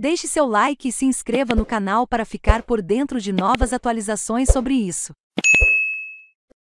Deixe seu like e se inscreva no canal para ficar por dentro de novas atualizações sobre isso.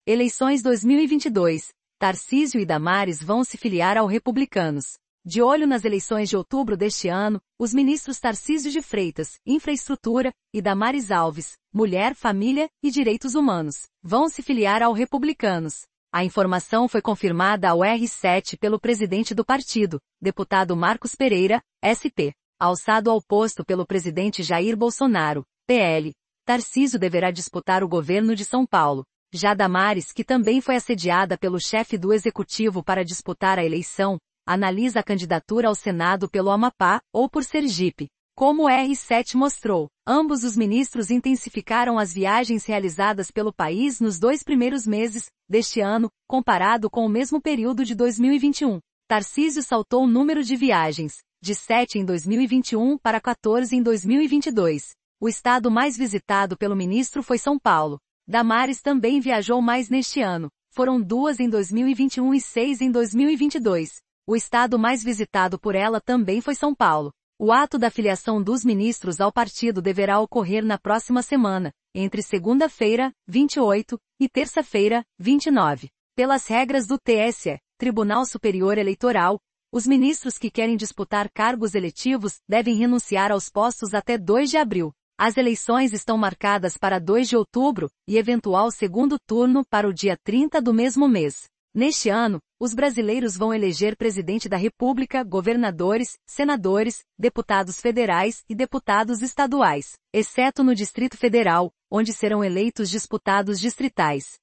Eleições 2022. Tarcísio e Damares vão se filiar ao Republicanos. De olho nas eleições de outubro deste ano, os ministros Tarcísio de Freitas, Infraestrutura, e Damares Alves, Mulher, Família e Direitos Humanos, vão se filiar ao Republicanos. A informação foi confirmada ao R7 pelo presidente do partido, deputado Marcos Pereira, SP alçado ao posto pelo presidente Jair Bolsonaro, PL, Tarciso deverá disputar o governo de São Paulo. Já Damares, que também foi assediada pelo chefe do executivo para disputar a eleição, analisa a candidatura ao Senado pelo Amapá ou por Sergipe. Como o R7 mostrou, ambos os ministros intensificaram as viagens realizadas pelo país nos dois primeiros meses deste ano, comparado com o mesmo período de 2021. Tarcísio saltou o número de viagens, de 7 em 2021 para 14 em 2022. O estado mais visitado pelo ministro foi São Paulo. Damares também viajou mais neste ano. Foram duas em 2021 e seis em 2022. O estado mais visitado por ela também foi São Paulo. O ato da filiação dos ministros ao partido deverá ocorrer na próxima semana, entre segunda-feira, 28, e terça-feira, 29. Pelas regras do TSE, Tribunal Superior Eleitoral, os ministros que querem disputar cargos eletivos devem renunciar aos postos até 2 de abril. As eleições estão marcadas para 2 de outubro e eventual segundo turno para o dia 30 do mesmo mês. Neste ano, os brasileiros vão eleger presidente da República, governadores, senadores, deputados federais e deputados estaduais, exceto no Distrito Federal, onde serão eleitos disputados distritais.